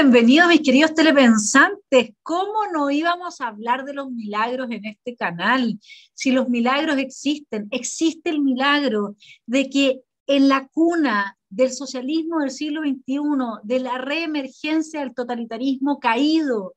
bienvenidos mis queridos telepensantes. ¿Cómo no íbamos a hablar de los milagros en este canal? Si los milagros existen, existe el milagro de que en la cuna del socialismo del siglo XXI, de la reemergencia del totalitarismo caído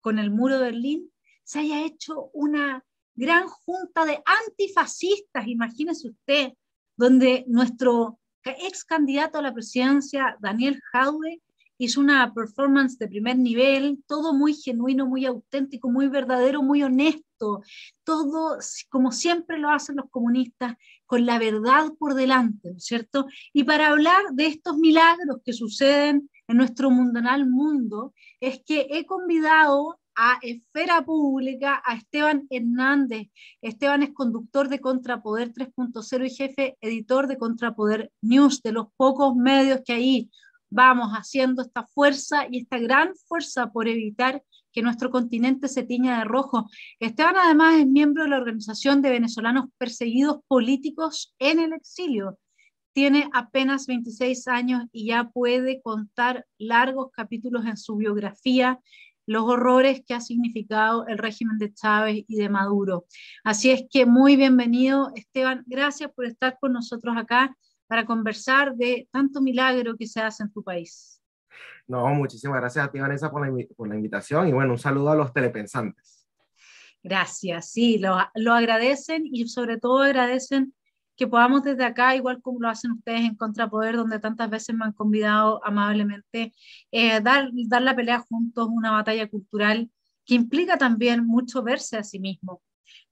con el muro de Berlín, se haya hecho una gran junta de antifascistas, imagínese usted, donde nuestro ex candidato a la presidencia, Daniel Jadwe, hizo una performance de primer nivel, todo muy genuino, muy auténtico, muy verdadero, muy honesto, todo como siempre lo hacen los comunistas, con la verdad por delante, ¿no es cierto? Y para hablar de estos milagros que suceden en nuestro mundanal mundo, es que he convidado a Esfera Pública, a Esteban Hernández. Esteban es conductor de Contrapoder 3.0 y jefe editor de Contrapoder News, de los pocos medios que hay vamos haciendo esta fuerza y esta gran fuerza por evitar que nuestro continente se tiña de rojo. Esteban además es miembro de la Organización de Venezolanos Perseguidos Políticos en el Exilio. Tiene apenas 26 años y ya puede contar largos capítulos en su biografía los horrores que ha significado el régimen de Chávez y de Maduro. Así es que muy bienvenido, Esteban. Gracias por estar con nosotros acá para conversar de tanto milagro que se hace en tu país. No, muchísimas gracias a ti, Vanessa, por la, invitación y bueno, un saludo a los telepensantes. Gracias, sí, lo, agradecen y sobre todo agradecen que podamos desde acá, igual como lo hacen ustedes en Contrapoder, donde tantas veces me han convidado amablemente, eh, dar, dar la pelea juntos, una batalla cultural que implica también mucho verse a sí mismo,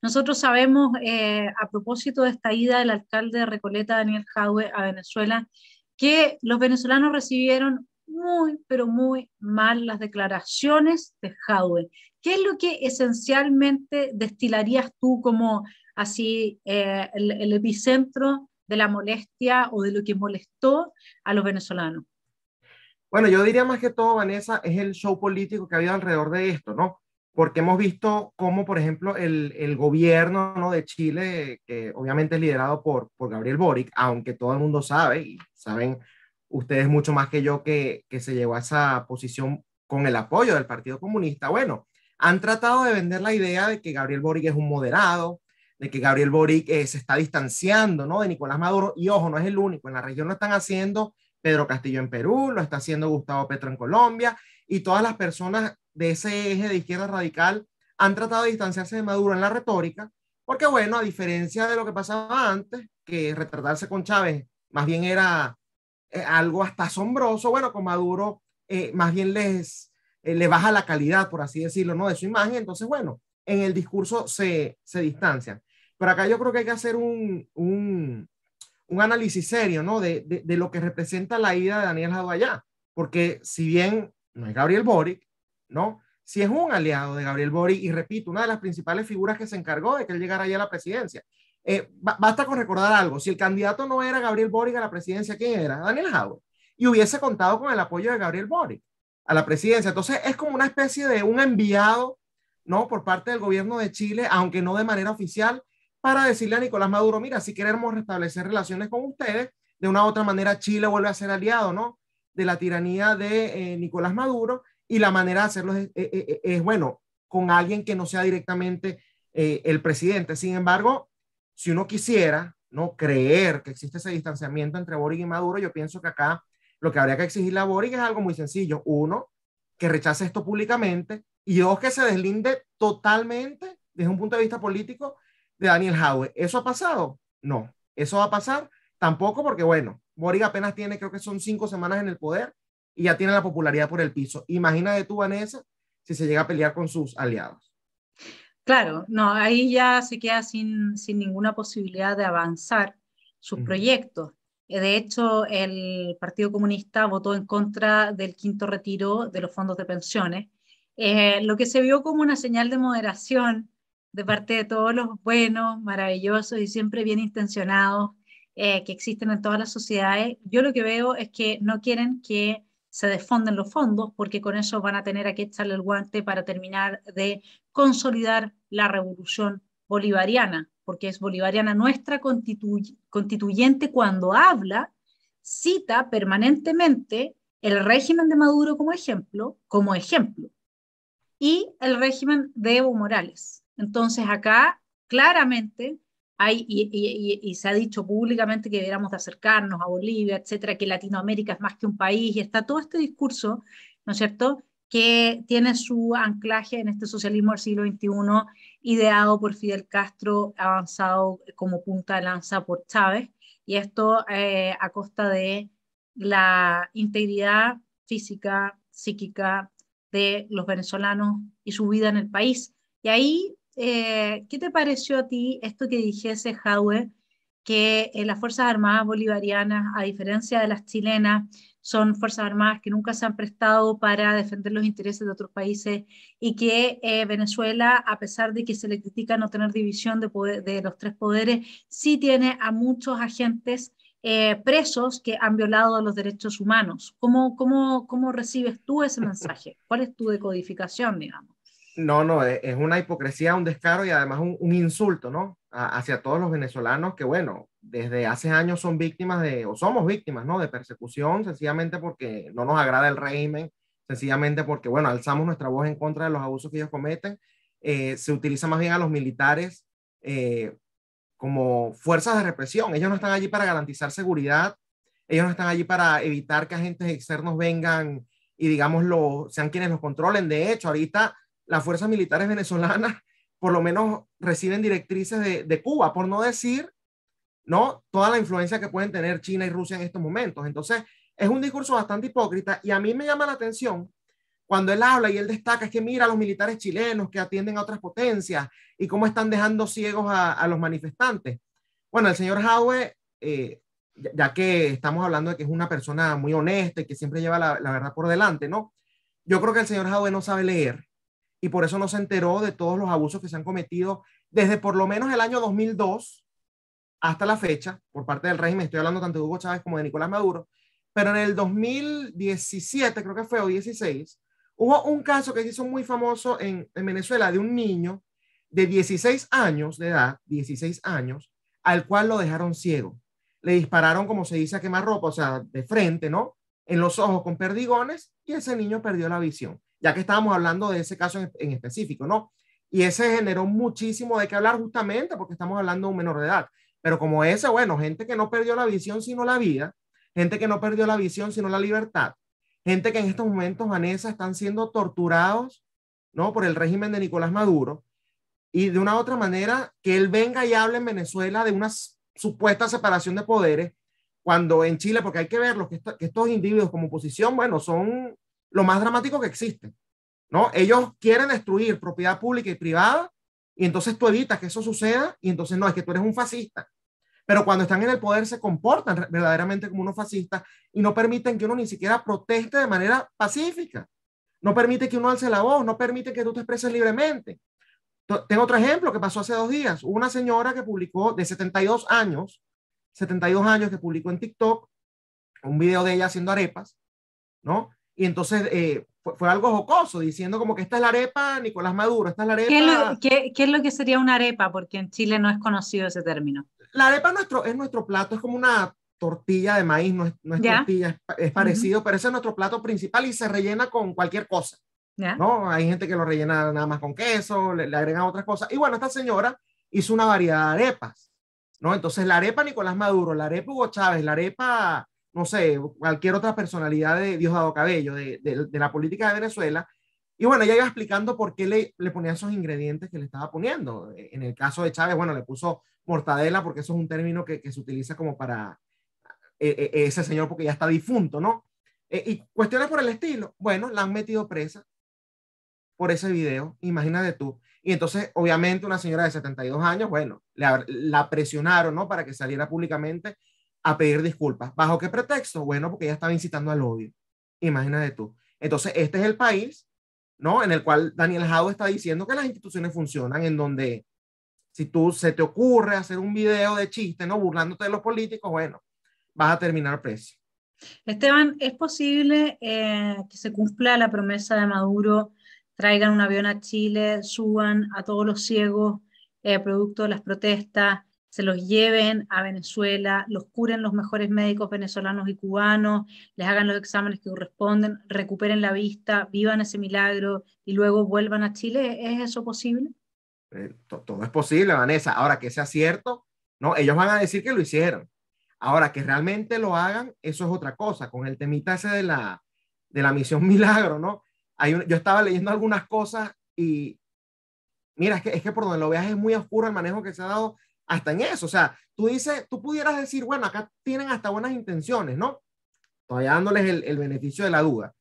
nosotros sabemos, eh, a propósito de esta ida del alcalde de Recoleta, Daniel Jadwe, a Venezuela, que los venezolanos recibieron muy, pero muy mal las declaraciones de Jadwe. ¿Qué es lo que esencialmente destilarías tú como así eh, el, el epicentro de la molestia o de lo que molestó a los venezolanos? Bueno, yo diría más que todo, Vanessa, es el show político que ha habido alrededor de esto, ¿no? porque hemos visto cómo, por ejemplo, el, gobierno ¿no? de Chile, que obviamente es liderado por, por Gabriel Boric, aunque todo el mundo sabe, y saben ustedes mucho más que yo, que, que se llegó a esa posición con el apoyo del Partido Comunista, bueno, han tratado de vender la idea de que Gabriel Boric es un moderado, de que Gabriel Boric eh, se está distanciando ¿no? de Nicolás Maduro, y ojo, no es el único, en la región lo están haciendo Pedro Castillo en Perú, lo está haciendo Gustavo Petro en Colombia, y todas las personas de ese eje de izquierda radical han tratado de distanciarse de Maduro en la retórica, porque bueno, a diferencia de lo que pasaba antes, que retratarse con Chávez más bien era eh, algo hasta asombroso, bueno, con Maduro eh, más bien les, eh, le baja la calidad, por así decirlo, ¿no? De su imagen, entonces bueno, en el discurso se, se distancian. Pero acá yo creo que hay que hacer un, un, análisis serio, ¿no? De, lo que representa la ida de Daniel Jadot allá, porque si bien no es Gabriel Boric, ¿no? Si es un aliado de Gabriel Boric, y repito, una de las principales figuras que se encargó de que él llegara allá a la presidencia. Eh, basta con recordar algo, si el candidato no era Gabriel Boric a la presidencia, ¿quién era? Daniel Howard. Y hubiese contado con el apoyo de Gabriel Boric a la presidencia. Entonces es como una especie de un enviado, ¿no? Por parte del gobierno de Chile, aunque no de manera oficial, para decirle a Nicolás Maduro, mira, si queremos restablecer relaciones con ustedes, de una u otra manera Chile vuelve a ser aliado, ¿no? De la tiranía de eh, Nicolás Maduro y la manera de hacerlo eh, eh, eh, es, bueno, con alguien que no sea directamente el presidente. Sin embargo, si uno quisiera no creer que existe ese distanciamiento entre Boric y Maduro, yo pienso que acá lo que habría que exigirle a Boric es algo muy sencillo. Uno, que rechace esto públicamente y dos, que se deslinde totalmente desde un punto de vista político de Daniel Howe. ¿Eso ha pasado? No. ¿Eso va a pasar? Tampoco porque, bueno, Boric apenas tiene, creo que son cinco semanas en el poder y ya tiene la popularidad por el piso. Imagina de tú, Vanessa, si se llega a pelear con sus aliados. Claro, no, ahí ya se queda sin, sin ninguna posibilidad de avanzar sus proyectos. Eh, de hecho, el Partido Comunista votó en contra del quinto retiro de los fondos de pensiones, eh, lo que se vio como una señal de moderación de parte de todos los buenos, maravillosos y siempre bien intencionados eh, que existen en todas las sociedades. Yo lo que veo es que no quieren que se desfonden los fondos, porque con eso van a tener que echarle el guante para terminar de consolidar la revolución bolivariana, porque es bolivariana nuestra constituyente cuando habla, cita permanentemente el régimen de Maduro como ejemplo, como ejemplo, y el régimen de Evo Morales. Entonces acá claramente y, se ha dicho públicamente que deberíamos de acercarnos a Bolivia, etcétera, que Latinoamérica es más que un país, y está todo este discurso, ¿no es cierto?, que tiene su anclaje en este socialismo del siglo XXI, ideado por Fidel Castro, avanzado como punta de lanza por Chávez, y esto eh, a costa de la integridad física, psíquica de los venezolanos y su vida en el país. Y ahí eh, ¿qué te pareció a ti esto que dijese Jadwe, que eh, las Fuerzas Armadas Bolivarianas, a diferencia de las chilenas, son Fuerzas Armadas que nunca se han prestado para defender los intereses de otros países y que eh, Venezuela, a pesar de que se le critica no tener división de, poder, de los tres poderes, sí tiene a muchos agentes presos que han violado los derechos humanos. ¿Cómo, cómo recibes tú ese mensaje? ¿Cuál es tu decodificación, digamos? No, no, e, es una hipocresía, un descaro y además un, insulto, ¿no? hacia todos los venezolanos que, bueno, desde hace años son víctimas de, o somos víctimas, ¿no? De persecución, sencillamente porque no nos agrada el régimen, sencillamente porque, bueno, alzamos nuestra voz en contra de los abusos que ellos cometen. Eh, se utiliza más bien a los militares eh, como fuerzas de represión. Ellos no están allí para garantizar seguridad, ellos no están allí para evitar que agentes externos vengan y, digamos, sean quienes los controlen. De hecho, ahorita las fuerzas militares venezolanas por lo menos reciben directrices de, Cuba, por no decir, ¿no? Toda la influencia que pueden tener China y Rusia en estos momentos. Entonces, es un discurso bastante hipócrita y a mí me llama la atención cuando él habla y él destaca es que mira a los militares chilenos que atienden a otras potencias y cómo están dejando ciegos a, los manifestantes. Bueno, el señor Howe, eh, ya que estamos hablando de que es una persona muy honesta y que siempre lleva la, verdad por delante, ¿no? Yo creo que el señor Howe no sabe leer y por eso no se enteró de todos los abusos que se han cometido desde por lo menos el año 2002 hasta la fecha por parte del régimen. Estoy hablando tanto de Hugo Chávez como de Nicolás Maduro. Pero en el 2017, creo que fue, o 16, hubo un caso que se hizo muy famoso en, Venezuela de un niño de 16 años de edad, 16 años, al cual lo dejaron ciego. Le dispararon, como se dice, a quemar ropa, o sea, de frente, ¿no? En los ojos con perdigones y ese niño perdió la visión ya que estábamos hablando de ese caso en, específico, ¿no? Y ese generó muchísimo de qué hablar justamente porque estamos hablando de un menor de edad. Pero como ese, bueno, gente que no perdió la visión sino la vida, gente que no perdió la visión sino la libertad, gente que en estos momentos, Vanessa, están siendo torturados, ¿no? Por el régimen de Nicolás Maduro. Y de una u otra manera, que él venga y hable en Venezuela de una supuesta separación de poderes, cuando en Chile, porque hay que ver que, estos individuos como oposición, bueno, son lo más dramático que existe. ¿no? Ellos quieren destruir propiedad pública y privada y entonces tú evitas que eso suceda y entonces no, es que tú eres un fascista. Pero cuando están en el poder se comportan verdaderamente como unos fascistas y no permiten que uno ni siquiera proteste de manera pacífica. No permite que uno alce la voz, no permite que tú te expreses libremente. Tengo otro ejemplo que pasó hace dos días. Hubo una señora que publicó de 72 años, 72 años que publicó en TikTok un video de ella haciendo arepas, ¿no? Y entonces eh, fue, algo jocoso, diciendo como que esta es la arepa, Nicolás Maduro, esta es la arepa. ¿Qué es, lo, qué, es lo, que sería una arepa? Porque en Chile no es conocido ese término. La arepa es nuestro, es nuestro plato, es como una tortilla de maíz, no es, tortilla, es, parecido, pero ese es nuestro plato principal y se rellena con cualquier cosa. ¿Ya? ¿no? Hay gente que lo rellena nada más con queso, le, le agregan otras cosas. Y bueno, esta señora hizo una variedad de arepas, ¿no? Entonces la arepa Nicolás Maduro, la arepa Hugo Chávez, la arepa no sé, cualquier otra personalidad de Diosdado Cabello, de, de, la política de Venezuela. Y bueno, ella iba explicando por qué le, le, ponía esos ingredientes que le estaba poniendo. En el caso de Chávez, bueno, le puso mortadela porque eso es un término que, que se utiliza como para eh, eh, ese señor porque ya está difunto, ¿no? Eh, y cuestiones por el estilo. Bueno, la han metido presa por ese video, imagínate tú. Y entonces, obviamente, una señora de 72 años, bueno, la, la presionaron, ¿no? Para que saliera públicamente a pedir disculpas. ¿Bajo qué pretexto? Bueno, porque ella estaba incitando al odio. Imagínate tú. Entonces, este es el país, ¿no? En el cual Daniel Jado está diciendo que las instituciones funcionan, en donde si tú se te ocurre hacer un video de chiste, ¿no? Burlándote de los políticos, bueno, vas a terminar preso. Esteban, ¿es posible eh, que se cumpla la promesa de Maduro, traigan un avión a Chile, suban a todos los ciegos eh, producto de las protestas, se los lleven a Venezuela, los curen los mejores médicos venezolanos y cubanos, les hagan los exámenes que corresponden, recuperen la vista, vivan ese milagro y luego vuelvan a Chile. ¿Es eso posible? Eh, todo es posible, Vanessa. Ahora que sea cierto, no, ellos van a decir que lo hicieron. Ahora que realmente lo hagan, eso es otra cosa. Con el temita ese de la, de la misión milagro, ¿no? Hay yo estaba leyendo algunas cosas y mira, es que, es que por donde lo veas es muy oscuro el manejo que se ha dado hasta en eso. O sea, tú dices, tú pudieras decir, bueno, acá tienen hasta buenas intenciones, ¿no? Todavía dándoles el, el beneficio de la duda.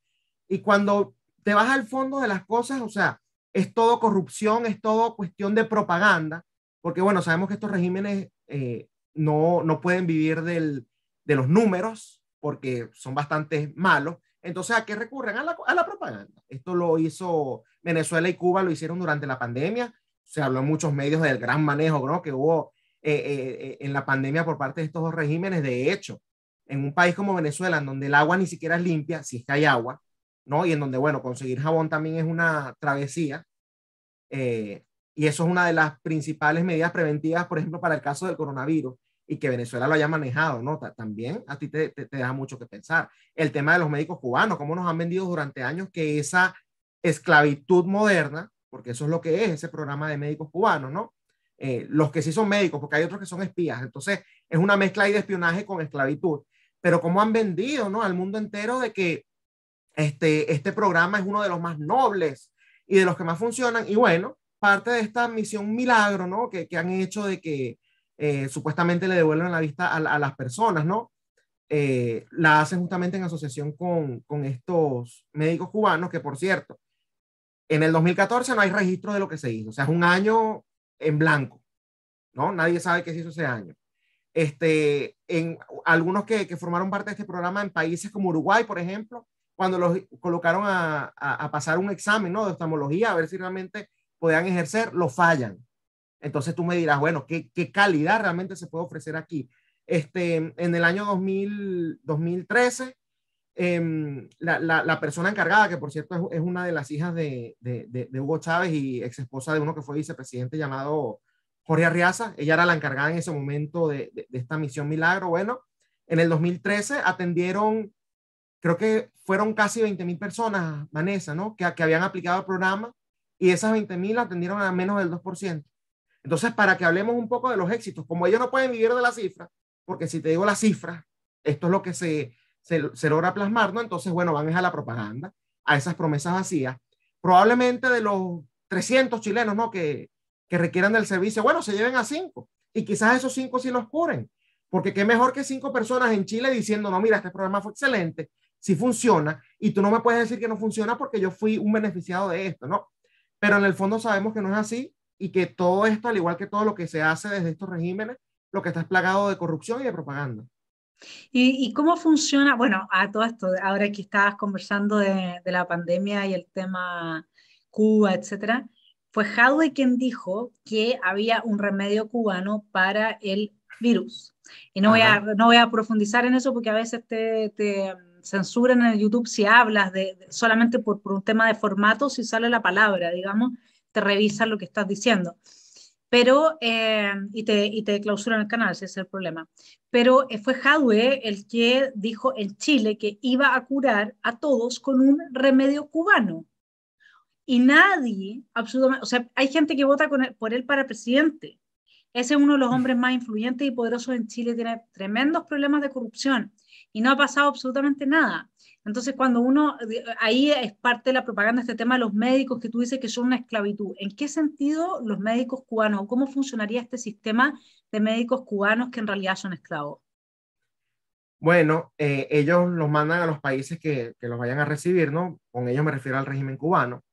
Y cuando te vas al fondo de las cosas, o sea, es todo corrupción, es todo cuestión de propaganda, porque bueno, sabemos que estos regímenes eh, no, no pueden vivir del, de los números, porque son bastante malos. Entonces, ¿a qué recurren? A la, a la propaganda. Esto lo hizo Venezuela y Cuba, lo hicieron durante la pandemia, se habló en muchos medios del gran manejo que hubo eh, eh, eh, en la pandemia por parte de estos dos regímenes. De hecho, en un país como Venezuela, en donde el agua ni siquiera es limpia, si es que hay agua, ¿no? Y en donde, bueno, conseguir jabón también es una travesía. y eso es una de las principales medidas preventivas, por ejemplo, para el caso del coronavirus y que Venezuela lo haya manejado, ¿no? También a ti te, te, te, deja mucho que pensar. El tema de los médicos cubanos, cómo nos han vendido durante años que esa esclavitud moderna porque eso es lo que es ese programa de médicos cubanos, ¿no? Eh, los que sí son médicos, porque hay otros que son espías. Entonces, es una mezcla ahí de espionaje con esclavitud. Pero cómo han vendido, ¿no? Al mundo entero de que este, este programa es uno de los más nobles y de los que más funcionan. Y bueno, parte de esta misión milagro, ¿no? Que, que han hecho de que eh, supuestamente le devuelven la vista a, a las personas, ¿no? Eh, la hacen justamente en asociación con, con, estos médicos cubanos, que por cierto, en el 2014 no hay registro de lo que se hizo, o sea, es un año en blanco, ¿no? Nadie sabe qué se hizo ese año. Este, en algunos que, que formaron parte de este programa en países como Uruguay, por ejemplo, cuando los colocaron a, a, pasar un examen ¿no? de oftalmología, a ver si realmente podían ejercer, lo fallan. Entonces tú me dirás, bueno, ¿qué, qué calidad realmente se puede ofrecer aquí? Este, en el año 2013 Em, la, persona encargada, que por cierto es, una de las hijas de, de, de, Hugo Chávez y ex esposa de uno que fue vicepresidente llamado Jorge Arriaza, ella era la encargada en ese momento de, esta misión Milagro. Bueno, en el 2013 atendieron, creo que fueron casi 20 mil personas, Vanessa, ¿no? Que, que habían aplicado el programa y esas 20 mil atendieron a menos del 2%. Entonces, para que hablemos un poco de los éxitos, como ellos no pueden vivir de la cifra, porque si te digo la cifra, esto es lo que se, se, logra plasmar, ¿no? Entonces, bueno, van a la propaganda, a esas promesas vacías. Probablemente de los 300 chilenos, ¿no? Que, que requieran del servicio, bueno, se lleven a cinco. Y quizás esos cinco sí los curen. Porque qué mejor que cinco personas en Chile diciendo, no, mira, este programa fue excelente, sí funciona, y tú no me puedes decir que no funciona porque yo fui un beneficiado de esto, ¿no? Pero en el fondo sabemos que no es así y que todo esto, al igual que todo lo que se hace desde estos regímenes, lo que está es plagado de corrupción y de propaganda. ¿Y, cómo funciona? Bueno, a todo esto, ahora que estabas conversando de, la pandemia y el tema Cuba, etcétera, fue Howey quien dijo que había un remedio cubano para el virus. Y no, voy a, profundizar en eso porque a veces te, censuran en YouTube si hablas solamente por, por, un tema de formato, si sale la palabra, digamos, te revisan lo que estás diciendo pero, eh, y, te, y, te, clausuran el canal, ese es el problema. Pero eh, fue Jadwe el que dijo en Chile que iba a curar a todos con un remedio cubano. Y nadie, absolutamente, o sea, hay gente que vota con por él para presidente. Ese es uno de los hombres más influyentes y poderosos en Chile, tiene tremendos problemas de corrupción y no ha pasado absolutamente nada. Entonces, cuando uno, eh, ahí es parte de la propaganda este tema de los médicos que tú dices que son una esclavitud. ¿En qué sentido los médicos cubanos o cómo funcionaría este sistema de médicos cubanos que en realidad son esclavos? Bueno, eh, ellos los mandan a los países que, que, los vayan a recibir, ¿no? Con ellos me refiero al régimen cubano.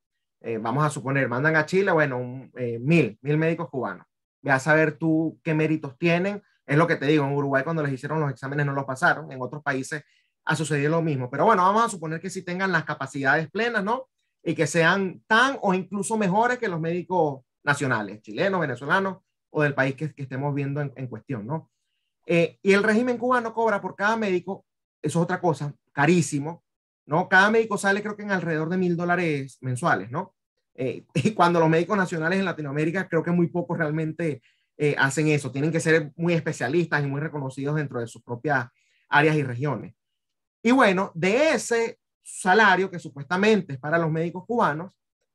Eh, vamos a suponer, mandan a Chile, bueno, mil, mil médicos cubanos. Ve a saber tú qué méritos tienen. Es lo que te digo, en Uruguay cuando les hicieron los exámenes no los pasaron, en otros países a suceder lo mismo. Pero bueno, vamos a suponer que sí tengan las capacidades plenas, ¿no? Y que sean tan o incluso mejores que los médicos nacionales, chilenos, venezolanos o del país que, estemos viendo en, cuestión, ¿no? Eh, y el régimen cubano cobra por cada médico, eso es otra cosa, carísimo, ¿no? Cada médico sale creo que en alrededor de mil dólares mensuales, ¿no? Eh, y cuando los médicos nacionales en Latinoamérica creo que muy pocos realmente eh, hacen eso, tienen que ser muy especialistas y muy reconocidos dentro de sus propias áreas y regiones. Y bueno, de ese salario que supuestamente es para los médicos cubanos,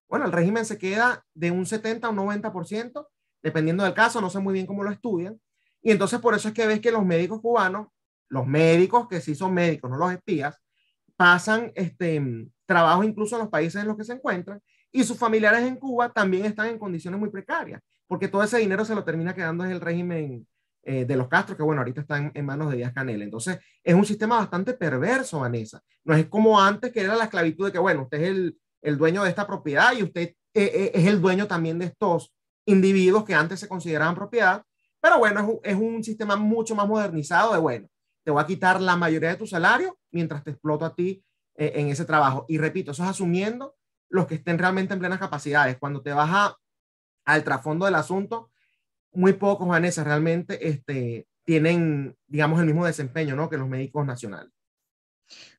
bueno, el régimen se queda de un 70 a un 90%, dependiendo del caso, no sé muy bien cómo lo estudian. Y entonces por eso es que ves que los médicos cubanos, los médicos que sí son médicos, no los espías, pasan este, trabajo incluso en los países en los que se encuentran y sus familiares en Cuba también están en condiciones muy precarias, porque todo ese dinero se lo termina quedando en el régimen eh, de los Castro, que bueno, ahorita están en manos de Díaz Canel. Entonces, es un sistema bastante perverso, Vanessa. No es como antes, que era la esclavitud de que, bueno, usted es el, dueño de esta propiedad y usted eh, eh, es el dueño también de estos individuos que antes se consideraban propiedad. Pero bueno, es un, sistema mucho más modernizado de, bueno, te voy a quitar la mayoría de tu salario mientras te exploto a ti en ese trabajo. Y repito, eso es asumiendo los que estén realmente en plenas capacidades. Cuando te vas al trasfondo del asunto, muy pocos Vanessa, realmente este, tienen, digamos, el mismo desempeño ¿no? que los médicos nacionales.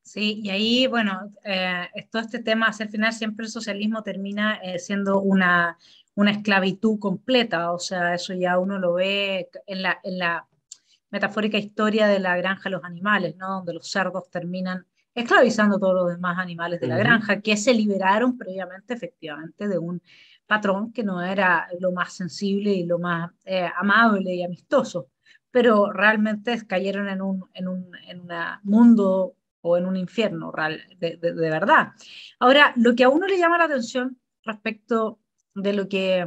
Sí, y ahí, bueno, eh, todo este tema, al final siempre el socialismo termina eh, siendo una, esclavitud completa, o sea, eso ya uno lo ve en la, metafórica historia de la granja de los animales, ¿no? Donde los cerdos terminan esclavizando a todos los demás animales de la granja, que se liberaron previamente, efectivamente, de un patrón que no era lo más sensible y lo más eh, amable y amistoso, pero realmente cayeron en un, en un mundo o en un infierno de, verdad. Ahora, lo que a uno le llama la atención respecto de lo que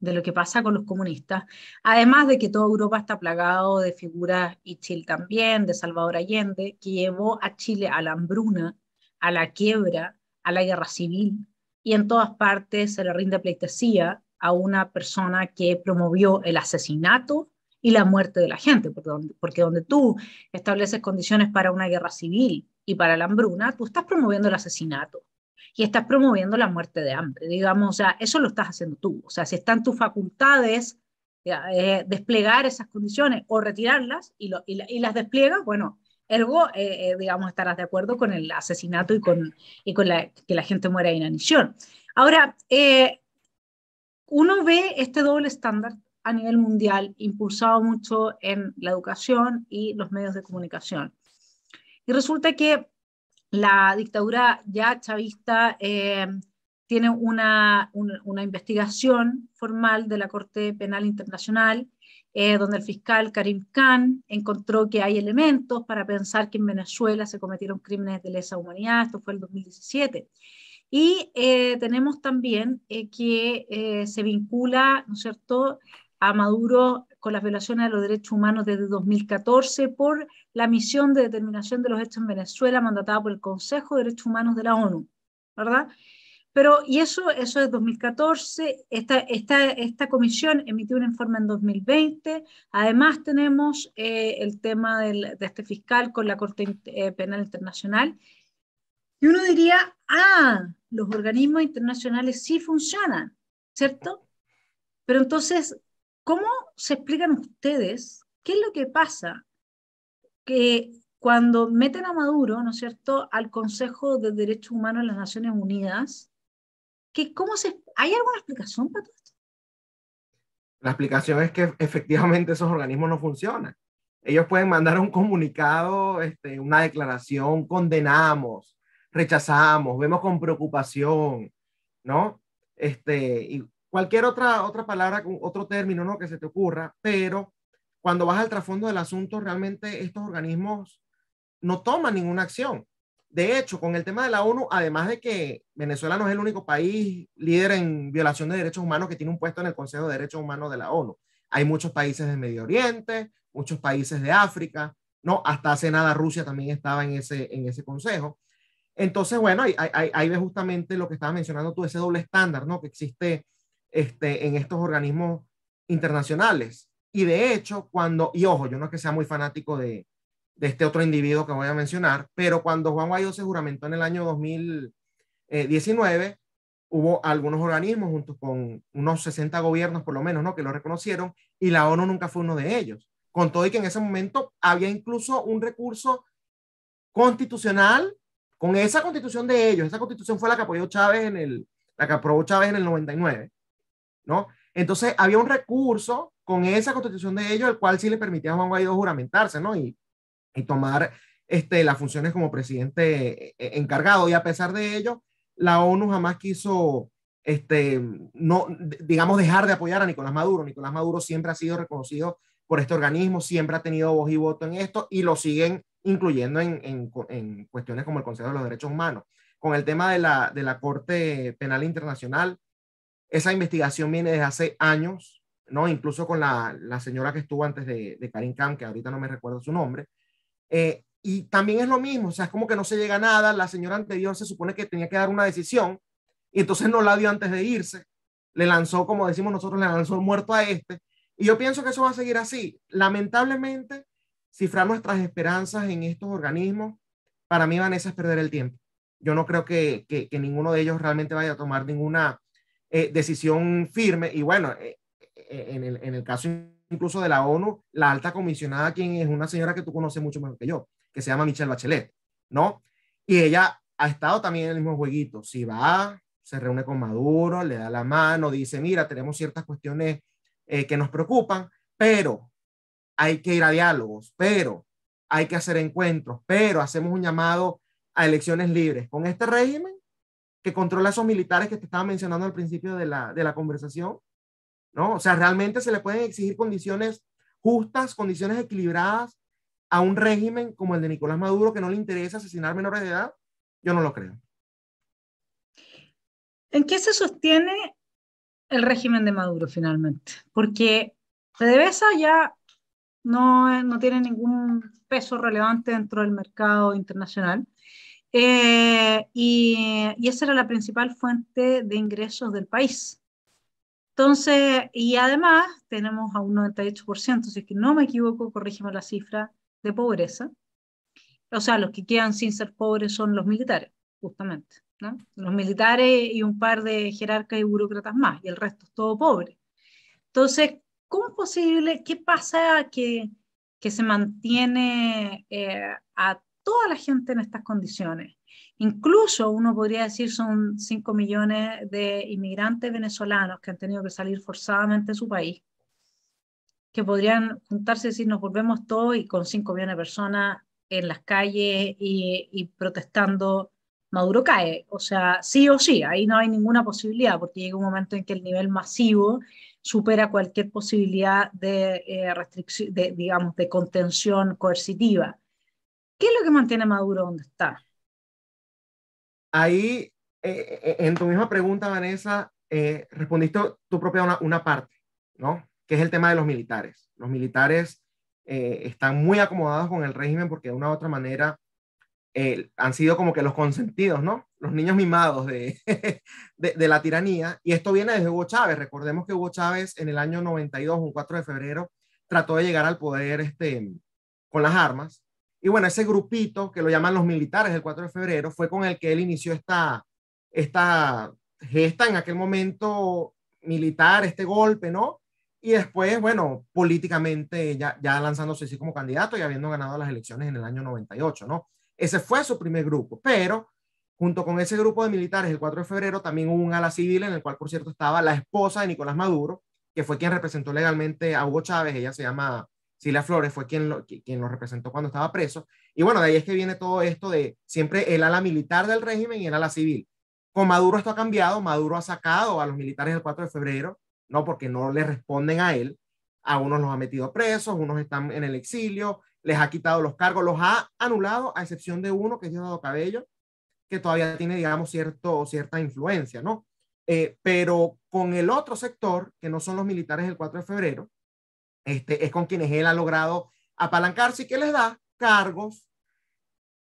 de lo que pasa con los comunistas, además de que toda Europa está plagado de figuras, y Chile también, de Salvador Allende, que llevó a Chile a la hambruna, a la quiebra, a la guerra civil, y en todas partes se le rinde pleitesía a una persona que promovió el asesinato y la muerte de la gente, porque donde, tú estableces condiciones para una guerra civil y para la hambruna, tú estás promoviendo el asesinato y estás promoviendo la muerte de hambre, digamos, o sea, eso lo estás haciendo tú, o sea, si están tus facultades, de eh, desplegar esas condiciones o retirarlas y las despliegas, bueno, Ergo, eh, eh, digamos, estarás de acuerdo con el asesinato y con, que la gente muera de inanición. Ahora, eh, uno ve este doble estándar a nivel mundial, impulsado mucho en la educación y los medios de comunicación. Y resulta que la dictadura ya chavista tiene una, una investigación formal de la Corte Penal Internacional eh, donde el fiscal Karim Khan encontró que hay elementos para pensar que en Venezuela se cometieron crímenes de lesa humanidad, esto fue el 2017. Y eh, tenemos también eh, que se vincula, ¿no es cierto?, a Maduro con las violaciones de los derechos humanos desde 2014 por la misión de determinación de los hechos en Venezuela mandatada por el Consejo de Derechos Humanos de la ONU, ¿verdad? Pero, y eso, eso es 2014, esta, esta, esta comisión emitió un informe en 2020, además tenemos eh, el tema del, de este fiscal con la Corte eh, Penal Internacional, y uno diría, ah, los organismos internacionales sí funcionan, ¿cierto? Pero entonces, ¿cómo se explican ustedes qué es lo que pasa? Que cuando meten a Maduro, ¿no es cierto?, al Consejo de Derechos Humanos de las Naciones Unidas, cómo se, ¿Hay alguna explicación para todo esto? La explicación es que efectivamente esos organismos no funcionan. Ellos pueden mandar un comunicado, este, una declaración, condenamos, rechazamos, vemos con preocupación, ¿no? Este, y cualquier otra, otra palabra, otro término, ¿no? Que se te ocurra, pero cuando vas al trasfondo del asunto, realmente estos organismos no toman ninguna acción. De hecho, con el tema de la ONU, además de que Venezuela no es el único país líder en violación de derechos humanos que tiene un puesto en el Consejo de Derechos Humanos de la ONU. Hay muchos países del Medio Oriente, muchos países de África, ¿no? Hasta hace nada Rusia también estaba en ese, en ese consejo. Entonces, bueno, ahí, ve ves justamente lo que estabas mencionando tú, ese doble estándar, ¿no? Que existe este, en estos organismos internacionales. Y de hecho, cuando, y ojo, yo no es que sea muy fanático de, de este otro individuo que voy a mencionar, pero cuando Juan Guaidó se juramentó en el año 2019, hubo algunos organismos junto con unos 60 gobiernos por lo menos, ¿no? Que lo reconocieron y la ONU nunca fue uno de ellos. Con todo y que en ese momento había incluso un recurso constitucional con esa constitución de ellos. Esa constitución fue la que apoyó Chávez en el, la que aprobó Chávez en el 99, ¿no? Entonces había un recurso con esa constitución de ellos, el cual sí le permitía a Juan Guaidó juramentarse, ¿no? Y y tomar este, las funciones como presidente eh, encargado. Y a pesar de ello, la ONU jamás quiso, este, no, digamos, dejar de apoyar a Nicolás Maduro. Nicolás Maduro siempre ha sido reconocido por este organismo, siempre ha tenido voz y voto en esto y lo siguen incluyendo en, en, cuestiones como el Consejo de los Derechos Humanos. Con el tema de la, de la Corte Penal Internacional, esa investigación viene desde hace años, ¿no? incluso con la, la señora que estuvo antes de, de Karim Khan, que ahorita no me recuerdo su nombre, eh, y también es lo mismo, o sea, es como que no se llega a nada, la señora anterior se supone que tenía que dar una decisión y entonces no la dio antes de irse, le lanzó, como decimos nosotros, le lanzó el muerto a este. Y yo pienso que eso va a seguir así. Lamentablemente, cifrar nuestras esperanzas en estos organismos, para mí, Vanessa, es perder el tiempo. Yo no creo que, que, ninguno de ellos realmente vaya a tomar ninguna eh, decisión firme. Y bueno, eh, en, el, en el caso incluso de la ONU, la alta comisionada, quien es una señora que tú conoces mucho mejor que yo, que se llama Michelle Bachelet, ¿no? Y ella ha estado también en el mismo jueguito. Si va, se reúne con Maduro, le da la mano, dice, mira, tenemos ciertas cuestiones eh, que nos preocupan, pero hay que ir a diálogos, pero hay que hacer encuentros, pero hacemos un llamado a elecciones libres. Con este régimen que controla a esos militares que te estaba mencionando al principio de la, de la conversación, ¿no? O sea, realmente se le pueden exigir condiciones justas, condiciones equilibradas a un régimen como el de Nicolás Maduro que no le interesa asesinar menores de edad. Yo no lo creo. ¿En qué se sostiene el régimen de Maduro finalmente? Porque devesa ya no, no tiene ningún peso relevante dentro del mercado internacional. Eh, y, esa era la principal fuente de ingresos del país. Entonces, y además tenemos a un 98%, si es que no me equivoco, corrígeme la cifra, de pobreza. O sea, los que quedan sin ser pobres son los militares, justamente. Los militares y un par de jerarcas y burócratas más, y el resto es todo pobre. Entonces, ¿cómo es posible? ¿Qué pasa que, que se mantiene eh, a toda la gente en estas condiciones? Incluso uno podría decir son 5 millones de inmigrantes venezolanos que han tenido que salir forzadamente de su país, que podrían juntarse y decir nos volvemos todos y con 5 millones de personas en las calles y, protestando, Maduro cae. O sea, sí o sí, ahí no hay ninguna posibilidad porque llega un momento en que el nivel masivo supera cualquier posibilidad de eh, de, de contención coercitiva. ¿Qué es lo que mantiene a Maduro donde está? ahí, eh, eh, eh, en tu misma pregunta, Vanessa, respondiste tu propia una, parte, ¿no? Que es el tema de los militares. Los militares están muy acomodados con el régimen porque de una u otra manera han sido como que los consentidos, ¿no? Los niños mimados de, de, la tiranía. Y esto viene desde Hugo Chávez. Recordemos que Hugo Chávez en el año 92, un 4 de febrero, trató de llegar al poder este, con las armas y bueno, ese grupito que lo llaman los militares del 4 de febrero fue con el que él inició esta, esta gesta en aquel momento militar, este golpe, ¿no? Y después, bueno, políticamente ya, ya lanzándose así como candidato y habiendo ganado las elecciones en el año 98, ¿no? Ese fue su primer grupo, pero junto con ese grupo de militares el 4 de febrero también hubo un ala civil en el cual, por cierto, estaba la esposa de Nicolás Maduro, que fue quien representó legalmente a Hugo Chávez, ella se llama Sila Flores fue quien lo, quien lo representó cuando estaba preso. Y bueno, de ahí es que viene todo esto de siempre el ala militar del régimen y el ala civil. Con Maduro esto ha cambiado, Maduro ha sacado a los militares del 4 de febrero, no porque no le responden a él, a unos los ha metido presos, unos están en el exilio, les ha quitado los cargos, los ha anulado, a excepción de uno que es Diosdado Cabello, que todavía tiene, digamos, cierto, cierta influencia, ¿no? Eh, pero con el otro sector, que no son los militares del 4 de febrero, este, es con quienes él ha logrado apalancarse y que les da cargos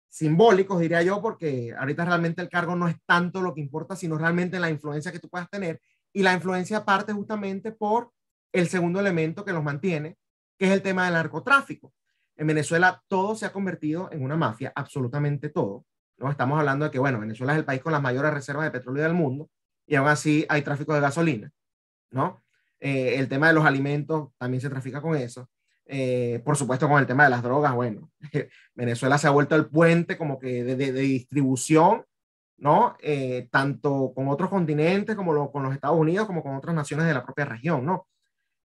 simbólicos, diría yo, porque ahorita realmente el cargo no es tanto lo que importa, sino realmente la influencia que tú puedas tener. Y la influencia parte justamente por el segundo elemento que los mantiene, que es el tema del narcotráfico. En Venezuela todo se ha convertido en una mafia, absolutamente todo. ¿no? Estamos hablando de que, bueno, Venezuela es el país con las mayores reservas de petróleo del mundo y aún así hay tráfico de gasolina, ¿no? Eh, el tema de los alimentos también se trafica con eso. Eh, por supuesto, con el tema de las drogas, bueno, Venezuela se ha vuelto el puente como que de, distribución, ¿no? Eh, tanto con otros continentes como con los Estados Unidos, como con otras naciones de la propia región, ¿no?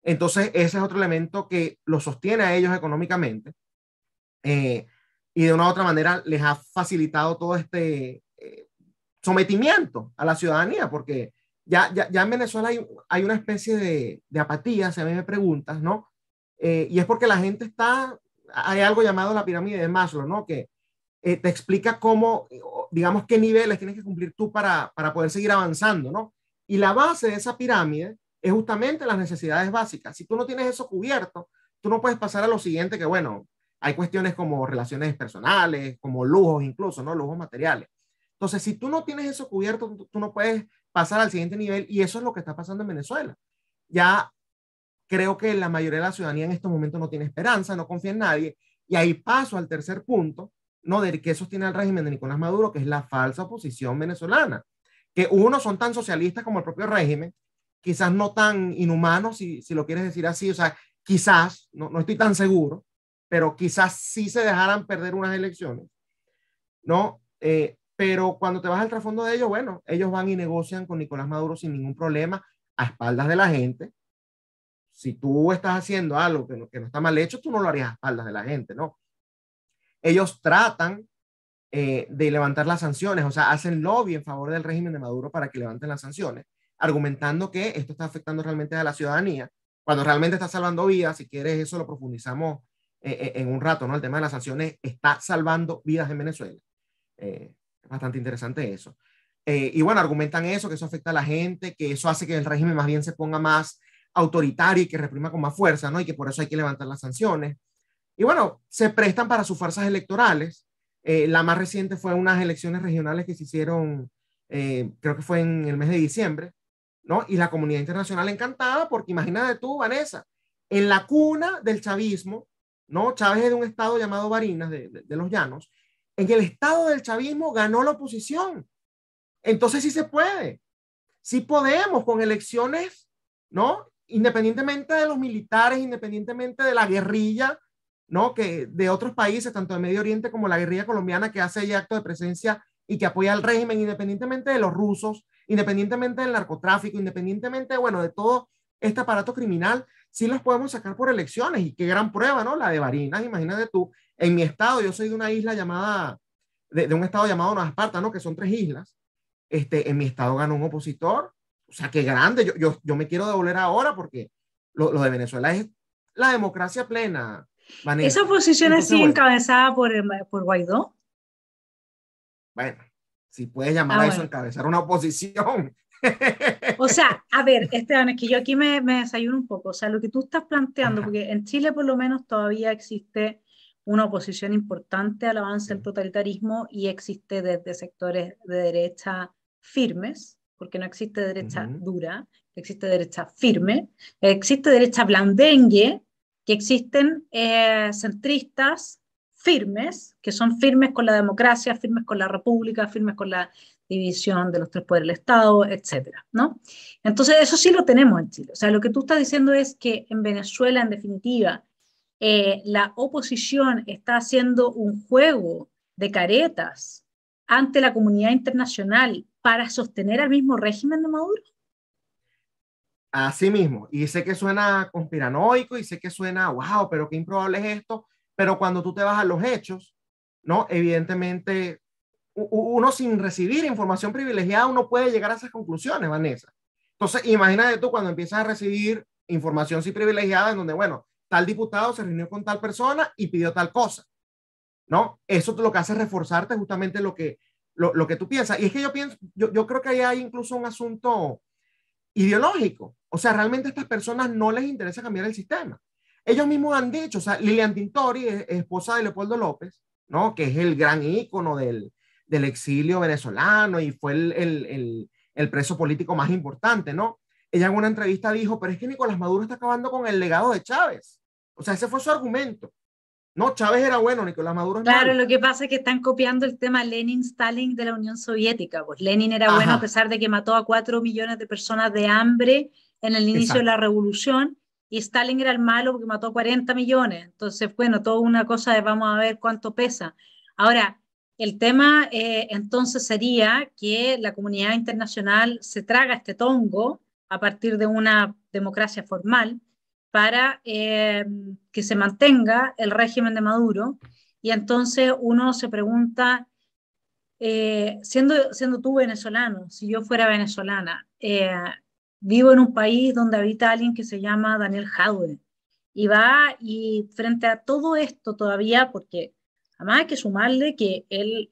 Entonces, ese es otro elemento que los sostiene a ellos económicamente y de una u otra manera les ha facilitado todo este sometimiento a la ciudadanía, porque ya, ya, ya en Venezuela hay, hay una especie de, de, apatía, si a mí me preguntas, ¿no? Eh, y es porque la gente está, hay algo llamado la pirámide de Maslow, ¿no? Que eh, te explica cómo, eh, digamos, qué niveles tienes que cumplir tú para, para poder seguir avanzando, ¿no? Y la base de esa pirámide es justamente las necesidades básicas. Si tú no tienes eso cubierto, tú no puedes pasar a lo siguiente, que bueno, hay cuestiones como relaciones personales, como lujos incluso, ¿no? Lujos materiales. Entonces, si tú no tienes eso cubierto, tú no puedes pasar al siguiente nivel y eso es lo que está pasando en Venezuela. Ya creo que la mayoría de la ciudadanía en estos momentos no tiene esperanza, no confía en nadie y ahí paso al tercer punto, ¿no? de que sostiene el régimen de Nicolás Maduro, que es la falsa oposición venezolana, que unos son tan socialistas como el propio régimen, quizás no tan inhumanos, si, si lo quieres decir así, o sea, quizás, no, no estoy tan seguro, pero quizás sí se dejaran perder unas elecciones, ¿no? Eh, pero cuando te vas al trasfondo de ellos, bueno, ellos van y negocian con Nicolás Maduro sin ningún problema, a espaldas de la gente. Si tú estás haciendo algo que no, está mal hecho, tú no lo harías a espaldas de la gente, ¿no? Ellos tratan eh, de levantar las sanciones, o sea, hacen lobby en favor del régimen de Maduro para que levanten las sanciones, argumentando que esto está afectando realmente a la ciudadanía, cuando realmente está salvando vidas, si quieres eso lo profundizamos eh, eh, en un rato, ¿no? El tema de las sanciones está salvando vidas en Venezuela bastante interesante eso. Eh, y bueno, argumentan eso, que eso afecta a la gente, que eso hace que el régimen más bien se ponga más autoritario y que reprima con más fuerza, ¿no? Y que por eso hay que levantar las sanciones. Y bueno, se prestan para sus fuerzas electorales. Eh, la más reciente fue unas elecciones regionales que se hicieron, eh, creo que fue en el mes de diciembre, ¿no? Y la comunidad internacional encantada, porque imagínate tú, Vanessa, en la cuna del chavismo, ¿no? Chávez es de un estado llamado Barinas, de, de los Llanos, en el estado del chavismo ganó la oposición. Entonces sí se puede. Sí podemos con elecciones, ¿no? Independientemente de los militares, independientemente de la guerrilla, ¿no? Que de otros países, tanto de Medio Oriente como la guerrilla colombiana que hace acto de presencia y que apoya al régimen, independientemente de los rusos, independientemente del narcotráfico, independientemente, bueno, de todo este aparato criminal, sí los podemos sacar por elecciones. Y qué gran prueba, ¿no? La de Barinas, imagínate tú, en mi estado, yo soy de una isla llamada, de, un estado llamado Nueva Esparta, ¿no? Que son tres islas. Este, en mi estado ganó un opositor. O sea, qué grande. Yo, yo, me quiero devolver ahora porque lo, de Venezuela es la democracia plena. Esa oposición es sí encabezada por, em, por Guaidó. Bueno, si puedes llamar ah, a eso encabezar una oposición. O sea, a ver, Esteban, es que yo aquí me, desayuno un poco. O sea, lo que tú estás planteando, porque en Chile por lo menos todavía existe una oposición importante al avance del totalitarismo y existe desde sectores de derecha firmes, porque no existe derecha dura, existe derecha firme, existe derecha blandengue, que existen eh, centristas firmes, que son firmes con la democracia, firmes con la república, firmes con la división de los tres poderes del Estado, etcétera, ¿no? Entonces, eso sí lo tenemos en Chile. O sea, lo que tú estás diciendo es que en Venezuela, en definitiva, eh, la oposición está haciendo un juego de caretas ante la comunidad internacional para sostener al mismo régimen de Maduro? Así mismo, y sé que suena conspiranoico y sé que suena, wow, pero qué improbable es esto, pero cuando tú te vas a los hechos, ¿no? Evidentemente, uno sin recibir información privilegiada, uno puede llegar a esas conclusiones, Vanessa. Entonces, imagínate tú cuando empiezas a recibir información privilegiada, en donde, bueno, tal diputado se reunió con tal persona y pidió tal cosa. ¿No? Eso lo que hace reforzarte justamente lo que, lo, que tú piensas. Y es que yo pienso, yo, creo que ahí hay incluso un asunto ideológico. O sea, realmente a estas personas no les interesa cambiar el sistema. Ellos mismos han dicho, o sea, Lilian Tintori, esposa de Leopoldo López, ¿no? Que es el gran ícono del, exilio venezolano y fue el, el, el, preso político más importante, ¿no? Ella en una entrevista dijo, pero es que Nicolás Maduro está acabando con el legado de Chávez. O sea, ese fue su argumento. No, Chávez era bueno, Nicolás Maduro no. Claro, lo que pasa es que están copiando el tema Lenin-Stalin de la Unión Soviética. Pues Lenin era bueno a pesar de que mató a cuatro millones de personas de hambre en el inicio de la revolución y Stalin era el malo porque mató a 40 millones. Entonces, bueno, toda una cosa de vamos a ver cuánto pesa. Ahora, el tema eh, entonces sería que la comunidad internacional se traga este tongo a partir de una democracia formal para eh, que se mantenga el régimen de Maduro. Y entonces uno se pregunta, eh, siendo, siendo tú venezolano, si yo fuera venezolana, eh, vivo en un país donde habita alguien que se llama Daniel Jadwe. Y va y frente a todo esto todavía, porque además hay que sumarle que él,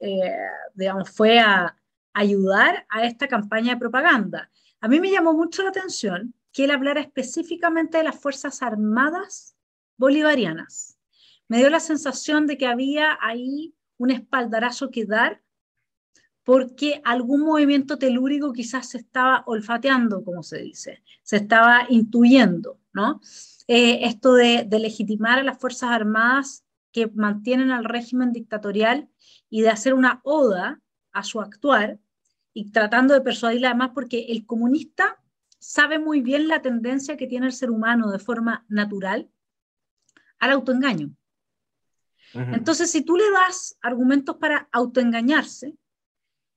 digamos, fue a ayudar a esta campaña de propaganda. A mí me llamó mucho la atención que él hablara específicamente de las Fuerzas Armadas Bolivarianas. Me dio la sensación de que había ahí un espaldarazo que dar porque algún movimiento telúrico quizás se estaba olfateando, como se dice, se estaba intuyendo, ¿no? Eh, esto de, de legitimar a las Fuerzas Armadas que mantienen al régimen dictatorial y de hacer una oda a su actuar, y tratando de persuadirla además porque el comunista sabe muy bien la tendencia que tiene el ser humano de forma natural al autoengaño. Entonces, si tú le das argumentos para autoengañarse,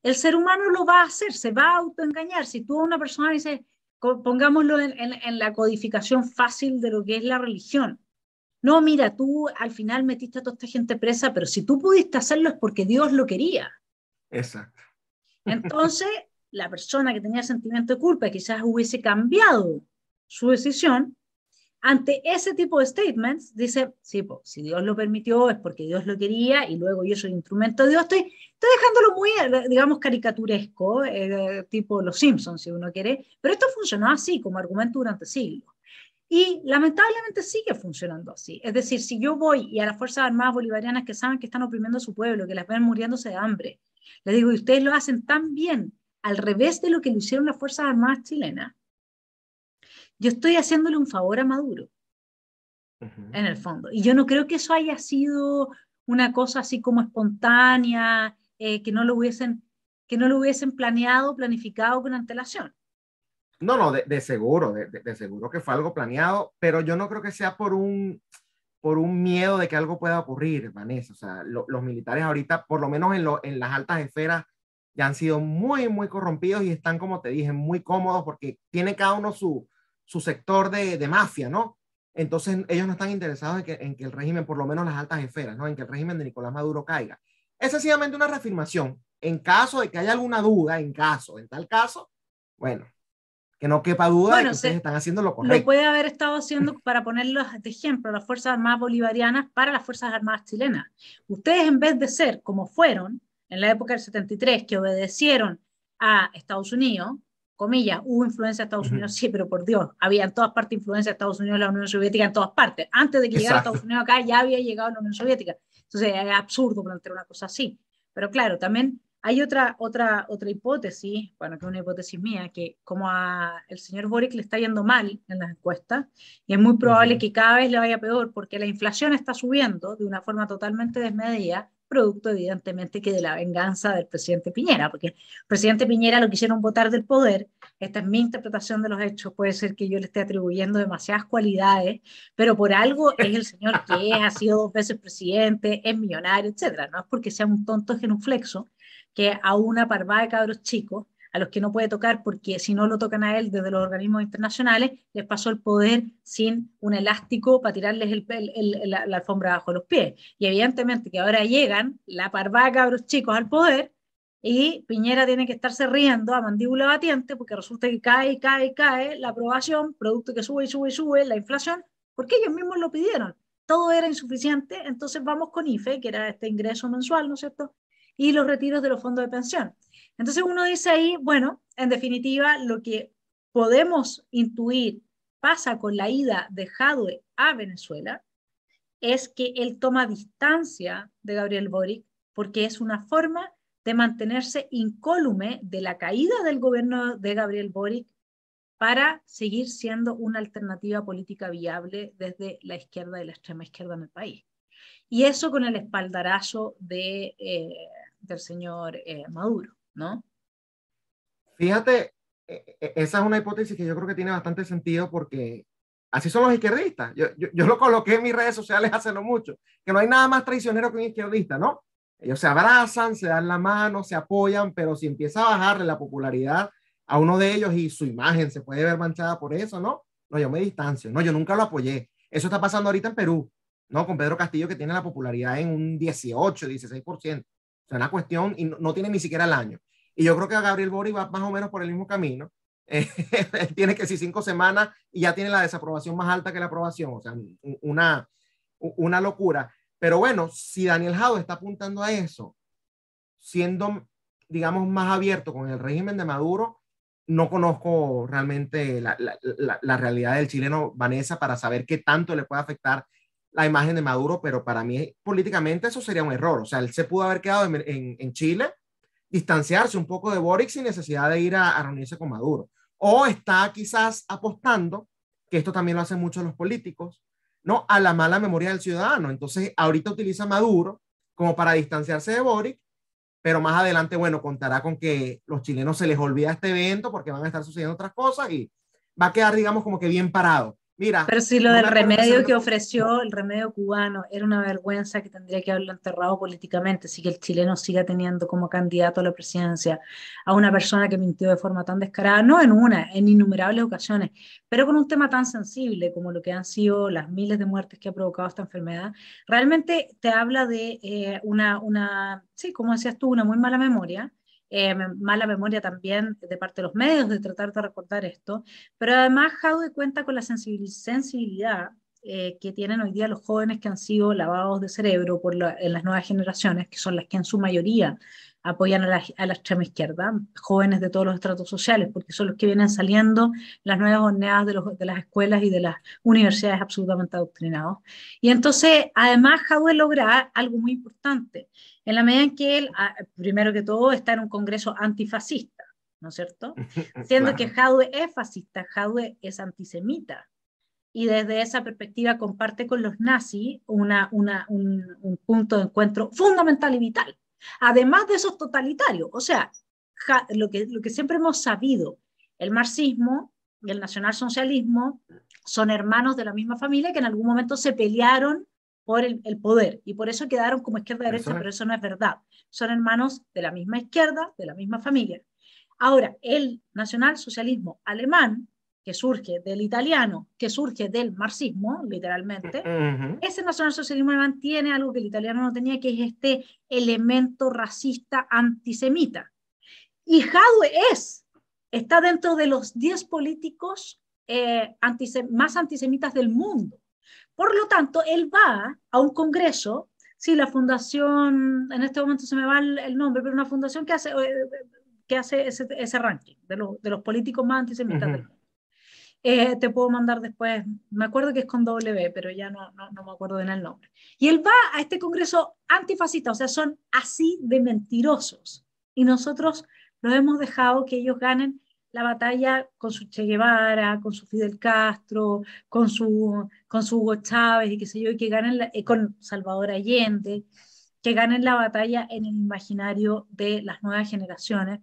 el ser humano lo va a hacer, se va a autoengañar. Si tú a una persona dices, pongámoslo en, en, la codificación fácil de lo que es la religión. No, mira, tú al final metiste a toda esta gente presa, pero si tú pudiste hacerlo es porque Dios lo quería. Exacto. Entonces, la persona que tenía sentimiento de culpa quizás hubiese cambiado su decisión, ante ese tipo de statements, dice, sí, si Dios lo permitió es porque Dios lo quería y luego yo soy instrumento de Dios, estoy, dejándolo muy, digamos, caricaturesco, eh, tipo Los Simpsons, si uno quiere, pero esto funcionó así como argumento durante siglos. Y lamentablemente sigue funcionando así. Es decir, si yo voy y a las Fuerzas Armadas Bolivarianas que saben que están oprimiendo a su pueblo, que las ven muriéndose de hambre, le digo, y ustedes lo hacen tan bien, al revés de lo que le hicieron las Fuerzas Armadas chilenas. Yo estoy haciéndole un favor a Maduro, en el fondo. Y yo no creo que eso haya sido una cosa así como espontánea, eh, que, no lo hubiesen, que no lo hubiesen planeado, planificado con antelación. No, no, de, seguro, de, de, seguro que fue algo planeado, pero yo no creo que sea por un, por un miedo de que algo pueda ocurrir, Vanessa. O sea, los militares ahorita, por lo menos en, lo, en las altas esferas, ya han sido muy, muy corrompidos y están, como te dije, muy cómodos porque tiene cada uno su, su sector de, de mafia, ¿no? Entonces, ellos no están interesados en que, en que, el régimen, por lo menos las altas esferas, ¿no? En que el régimen de Nicolás Maduro caiga. Es sencillamente una reafirmación. En caso de que haya alguna duda, en caso, en tal caso, bueno, que no quepa duda que ustedes están haciendo lo correcto. Lo puede haber estado haciendo, para ponerlo de ejemplo, las Fuerzas Armadas Bolivarianas para las Fuerzas Armadas Chilenas. Ustedes, en vez de ser como fueron en la época del 73, que obedecieron a Estados Unidos, comillas, hubo influencia de Estados Unidos, sí, pero por Dios, había en todas partes influencia de Estados Unidos, la Unión Soviética, en todas partes. Antes de que llegara Estados Unidos acá, ya había llegado la Unión Soviética. Entonces, es absurdo plantear una cosa así. Pero claro, también hay otra, otra, otra hipótesis, bueno, que es una hipótesis mía, que como a el señor Boric le está yendo mal en las encuestas, y es muy probable que cada vez le vaya peor porque la inflación está subiendo de una forma totalmente desmedida, producto evidentemente que de la venganza del presidente Piñera, porque presidente Piñera lo quisieron votar del poder, esta es mi interpretación de los hechos, puede ser que yo le esté atribuyendo demasiadas cualidades, pero por algo es el señor que ha sido dos veces presidente, es millonario, etcétera, no es porque sea un tonto genuflexo, que a una parvada de cabros chicos, a los que no puede tocar porque si no lo tocan a él desde los organismos internacionales, les pasó el poder sin un elástico para tirarles la, alfombra bajo los pies. Y evidentemente que ahora llegan la parvada de cabros chicos al poder y Piñera tiene que estarse riendo a mandíbula batiente porque resulta que cae y cae y cae la aprobación, producto que sube y sube y sube, la inflación, porque ellos mismos lo pidieron. Todo era insuficiente, entonces vamos con IFE, que era este ingreso mensual, ¿no es cierto?, y los retiros de los fondos de pensión. Entonces uno dice ahí, bueno, en definitiva, lo que podemos intuir pasa con la ida de Jadwe a Venezuela es que él toma distancia de Gabriel Boric porque es una forma de mantenerse incólume de la caída del gobierno de Gabriel Boric para seguir siendo una alternativa política viable desde la izquierda y la extrema izquierda en el país. Y eso con el espaldarazo de eh, del señor eh, Maduro, ¿no? Fíjate, e, e, esa es una hipótesis que yo creo que tiene bastante sentido porque así son los izquierdistas. Yo, yo, yo, lo coloqué en mis redes sociales hace no mucho, que no hay nada más traicionero que un izquierdista, ¿no? Ellos se abrazan, se dan la mano, se apoyan, pero si empieza a bajarle la popularidad a uno de ellos y su imagen se puede ver manchada por eso, ¿no? No, yo me distancio, no, yo nunca lo apoyé. Eso está pasando ahorita en Perú, ¿no? Con Pedro Castillo que tiene la popularidad en un 18, 16%. O sea, una cuestión, y no, tiene ni siquiera el año. Y yo creo que Gabriel Boric va más o menos por el mismo camino. Eh, tiene que si cinco semanas y ya tiene la desaprobación más alta que la aprobación, o sea, una, una locura. Pero bueno, si Daniel Jado está apuntando a eso, siendo, digamos, más abierto con el régimen de Maduro, no conozco realmente la, la, la realidad del chileno Vanessa para saber qué tanto le puede afectar la imagen de Maduro, pero para mí políticamente eso sería un error. O sea, él se pudo haber quedado en, Chile, distanciarse un poco de Boric sin necesidad de ir a, reunirse con Maduro. O está quizás apostando, que esto también lo hacen muchos los políticos, ¿no? A la mala memoria del ciudadano. Entonces, ahorita utiliza Maduro como para distanciarse de Boric, pero más adelante, bueno, contará con que los chilenos se les olvida este evento porque van a estar sucediendo otras cosas y va a quedar, digamos, como que bien parado pero si lo del remedio que ofreció el remedio cubano era una vergüenza que tendría que haberlo enterrado políticamente, si que el chileno siga teniendo como candidato a la presidencia a una persona que mintió de forma tan descarada, no en una, en innumerables ocasiones, pero con un tema tan sensible como lo que han sido las miles de muertes que ha provocado esta enfermedad, realmente te habla de eh, una, una, sí, como decías tú, una muy mala memoria eh, mala memoria también de parte de los medios de tratar de recordar esto, pero además Jaude cuenta con la sensibilidad eh, que tienen hoy día los jóvenes que han sido lavados de cerebro por en las nuevas generaciones, que son las que en su mayoría apoyan a la, extrema izquierda, jóvenes de todos los estratos sociales, porque son los que vienen saliendo las nuevas horneadas de, las escuelas y de las universidades absolutamente adoctrinados. Y entonces, además, Jaude logra algo muy importante, en la medida en que él, ah, primero que todo, está en un congreso antifascista, ¿no es cierto? Siendo que Jadwe es fascista, Jadwe es antisemita. Y desde esa perspectiva comparte con los nazis un, punto de encuentro fundamental y vital. Además de esos totalitarios, o sea, lo, lo que siempre hemos sabido, el marxismo y el nacionalsocialismo son hermanos de la misma familia que en algún momento se pelearon por el, poder. Y por eso quedaron como izquierda-derecha, pero eso no es verdad. Son hermanos de la misma izquierda, de la misma familia. Ahora, el nacionalsocialismo alemán, que surge del italiano, que surge del marxismo, literalmente, ese nacionalsocialismo alemán tiene algo que el italiano no tenía, que es este elemento racista antisemita. Y Jadwe es, está dentro de los 10 políticos eh, más antisemitas del mundo. Por lo tanto, él va a un congreso, sí, la fundación, en este momento se me va el, nombre, pero una fundación que hace, eh, que hace ese, ese ranking de, de, los políticos más antisemitas del mundo. Eh, te puedo mandar después, me acuerdo que es con W, pero ya no, no, me acuerdo bien el nombre. Y él va a este congreso antifascista, o sea, son así de mentirosos. Y nosotros los hemos dejado que ellos ganen la batalla con su Che Guevara, con su Fidel Castro, con su, con su Hugo Chávez y qué sé yo, y que ganen la, eh, con Salvador Allende, que ganen la batalla en el imaginario de las nuevas generaciones,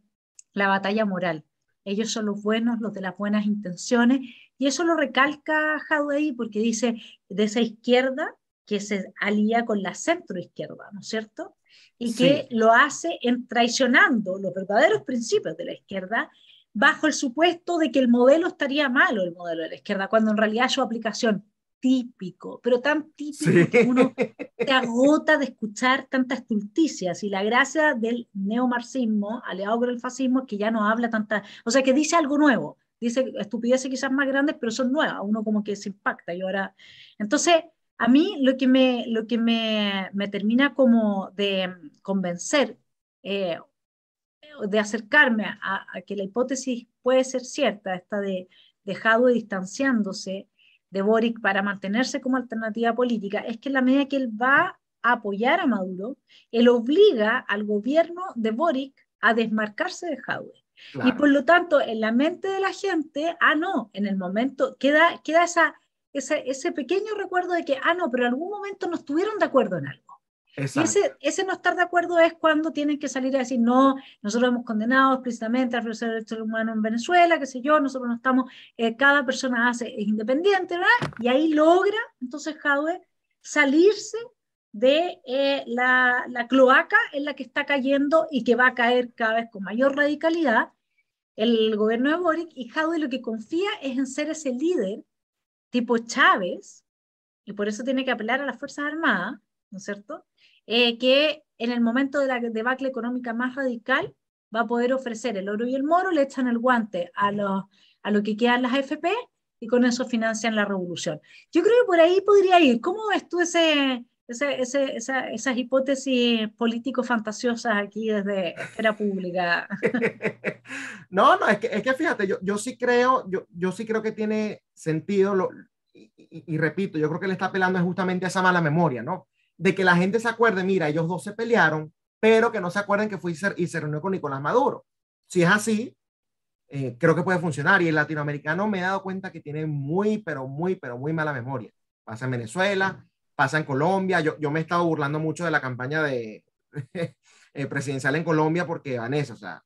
la batalla moral. Ellos son los buenos, los de las buenas intenciones, y eso lo recalca Jadei porque dice de esa izquierda que se alía con la centroizquierda, ¿no es cierto? Y que lo hace traicionando los verdaderos principios de la izquierda bajo el supuesto de que el modelo estaría malo, el modelo de la izquierda, cuando en realidad su aplicación típico, pero tan típico que uno se agota de escuchar tantas tulticias. Y la gracia del neomarxismo, aliado con el fascismo, es que ya no habla tanta, o sea, que dice algo nuevo, dice estupideces quizás más grandes, pero son nuevas, uno como que se impacta. Y ahora, entonces, a mí lo que me, lo que me, me termina como de convencer, eh, de acercarme a, que la hipótesis puede ser cierta, esta de, dejado distanciándose de Boric para mantenerse como alternativa política, es que en la medida que él va a apoyar a Maduro, él obliga al gobierno de Boric a desmarcarse de Jadwe. Y por lo tanto, en la mente de la gente, ah, no, en el momento queda, queda esa, ese pequeño recuerdo de que, ah, no, pero en algún momento no estuvieron de acuerdo en algo ese, no estar de acuerdo es cuando tienen que salir a decir, no, nosotros hemos condenado explícitamente a los derechos humanos en Venezuela, qué sé yo, nosotros no estamos, eh, cada persona hace, es independiente, ¿verdad? Y ahí logra, entonces, Jadwe, salirse de eh, la, la, cloaca en la que está cayendo y que va a caer cada vez con mayor radicalidad el gobierno de Boric, y Jadwe lo que confía es en ser ese líder tipo Chávez, y por eso tiene que apelar a las Fuerzas Armadas, ¿no es cierto? Eh, que en el momento de la debacle económica más radical va a poder ofrecer el oro y el moro, le echan el guante a, los, a lo que quedan las AFP y con eso financian la revolución. Yo creo que por ahí podría ir. ¿Cómo ves tú ese, esas hipótesis político-fantasiosas aquí desde esfera pública. no, no, es que, es que fíjate, yo, yo, sí creo, yo, yo sí creo que tiene sentido, y, y, repito, yo creo que le está apelando justamente a esa mala memoria, ¿no? de que la gente se acuerde, mira, ellos dos se pelearon, pero que no se acuerden que fue y se, reunió con Nicolás Maduro. Si es así, eh, creo que puede funcionar. Y el latinoamericano me he dado cuenta que tiene muy, pero muy, pero muy mala memoria. Pasa en Venezuela, pasa en Colombia. Yo, me he estado burlando mucho de la campaña de, eh, presidencial en Colombia porque, Vanessa, o sea,